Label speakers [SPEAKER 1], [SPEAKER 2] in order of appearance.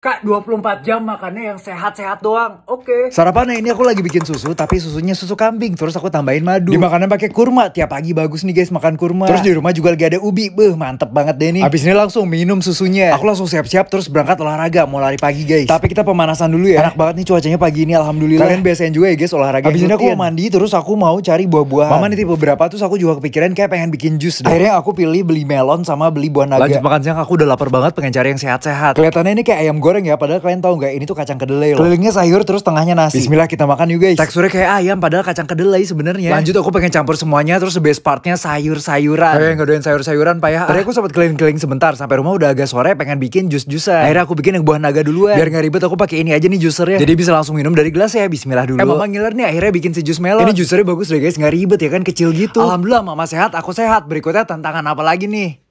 [SPEAKER 1] Kak, 24 jam makannya yang sehat-sehat doang. Oke. Okay. Sarapannya ini aku lagi bikin susu, tapi susunya susu kambing. Terus aku tambahin madu. Dimakannya pakai kurma. Tiap pagi bagus nih guys makan kurma. Terus di rumah juga lagi ada ubi. beh mantep banget deh nih. Abis ini langsung minum susunya. Aku langsung siap-siap terus berangkat olahraga. Mau lari pagi guys. Tapi kita pemanasan dulu ya. Enak banget nih cuacanya pagi ini. Alhamdulillah. Kalian biasain juga ya guys olahraga. Abis ini aku mau mandi terus aku mau cari buah-buahan. Mama nitip beberapa terus aku juga kepikiran kayak pengen bikin jus deh. Akhirnya aku pilih beli melon sama beli buah naga. Lanjut makan siang aku udah lapar banget pengen cari yang sehat-sehat. Kelihatannya ini kayak ayam goreng goreng ya padahal kalian tahu nggak ini tuh kacang kedelai loh kelilingnya sayur terus tengahnya nasi Bismillah kita makan yuk guys teksturnya kayak ayam padahal kacang kedelai sebenarnya lanjut aku pengen campur semuanya terus the best partnya sayur-sayuran kayak nggak doyan sayur-sayuran pak ya tadi aku sempat keliling-keliling sebentar sampai rumah udah agak sore pengen bikin jus-jusan akhirnya aku bikin yang buah naga duluan biar nggak ribet aku pakai ini aja nih jusernya jadi bisa langsung minum dari gelas ya Bismillah dulu eh mama ngiler nih akhirnya bikin si jus melon ini jusernya bagus deh guys nggak ribet ya kan kecil gitu alhamdulillah mama sehat aku sehat berikutnya tantangan apa lagi nih